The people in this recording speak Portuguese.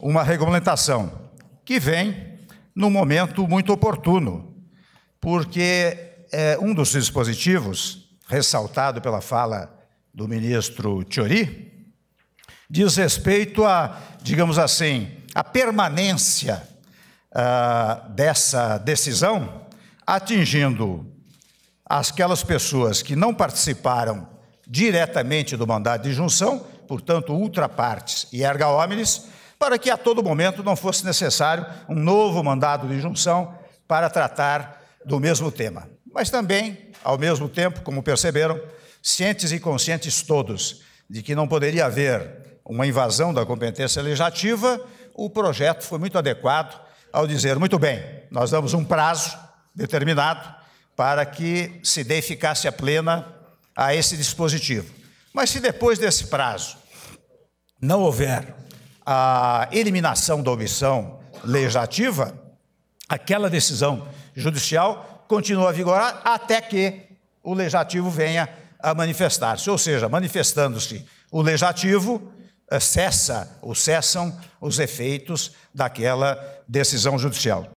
uma regulamentação que vem num momento muito oportuno, porque é, um dos dispositivos, ressaltado pela fala do ministro Tiori, diz respeito a, digamos assim, a permanência ah, dessa decisão, atingindo aquelas pessoas que não participaram diretamente do mandato de junção, portanto, ultrapartes e erga omnes, para que a todo momento não fosse necessário um novo mandado de junção para tratar do mesmo tema. Mas também, ao mesmo tempo, como perceberam, cientes e conscientes todos de que não poderia haver uma invasão da competência legislativa, o projeto foi muito adequado ao dizer: muito bem, nós damos um prazo determinado para que se dê eficácia plena a esse dispositivo. Mas se depois desse prazo não houver a eliminação da omissão legislativa, aquela decisão judicial continua a vigorar até que o legislativo venha a manifestar-se. Ou seja, manifestando-se o legislativo, eh, cessa ou cessam os efeitos daquela decisão judicial.